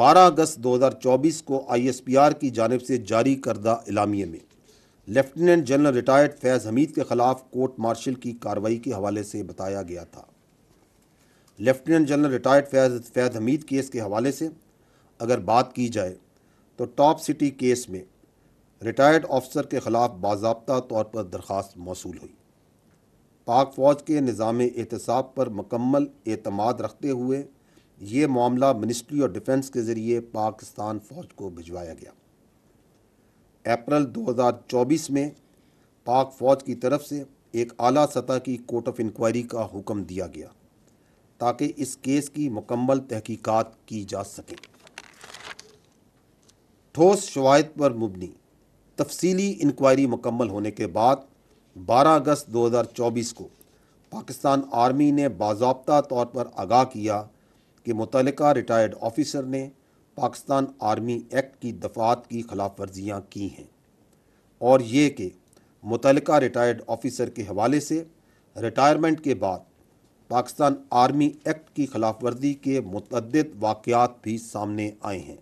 12 अगस्त 2024 को आईएसपीआर की जानब से जारी करदा इलामिए में lieutenant general retired Faiz Hamid के खिलाफ कोर्ट मार्शल की कार्रवाई के हवाले से बताया गया था lieutenant general retired Faiz Faiz Hamid case के हवाले से अगर बात की जाए तो टॉप सिटी केस में रिटायर्ड ऑफिसर के ख़िलाफ़ बाबा तौर पर दरख्वास्त मौसू हुई पाक फ़ौज के निज़ाम एहतसाब पर मकम्मल अतमाद रखते हुए ये मामला मिनिस्ट्री ऑफ डिफेंस के ज़रिए पाकिस्तान फ़ौज को भिजवाया गया अप्रैल 2024 में पाक फ़ौज की तरफ से एक आला सतह की कोर्ट ऑफ इंक्वायरी का हुक्म दिया गया ताकि इस केस की मुकम्मल तहकीकात की जा सके ठोस शवायद पर मुबनी तफसीली इंक्वायरी मुकम्मल होने के बाद 12 अगस्त 2024 को पाकिस्तान आर्मी ने बाबा तौर पर आगाह किया के मुतल रिटायर्ड ऑफिसर ने पाकिस्तान आर्मी एक्ट की दफात की खिलाफ वर्जियाँ की हैं और ये कि मुतल रिटायर्ड ऑफिसर के हवाले से रिटायरमेंट के बाद पाकिस्तान आर्मी एक्ट की खिलाफ वर्जी के मतद वाक़ात भी सामने आए हैं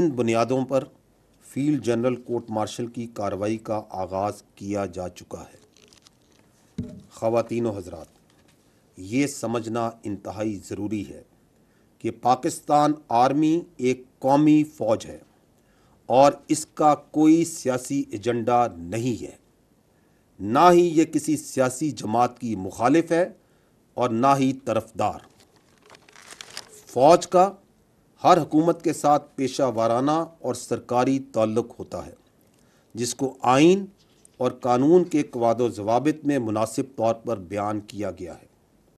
इन बुनियादों पर फील्ड जनरल कोर्ट मार्शल की कार्रवाई का आगाज़ किया जा चुका है खातिन हजरात ये समझना इंतहाई ज़रूरी है कि पाकिस्तान आर्मी एक कौमी फ़ौज है और इसका कोई सियासी एजेंडा नहीं है ना ही ये किसी सियासी जमात की मुखालिफ है और ना ही तरफदार फ़ौज का हर हुकूमत के साथ पेशा वाराना और सरकारी ताल्लुक़ होता है जिसको आइन और कानून के कवाद जवाबित में मुनासिब तौर पर बयान किया गया है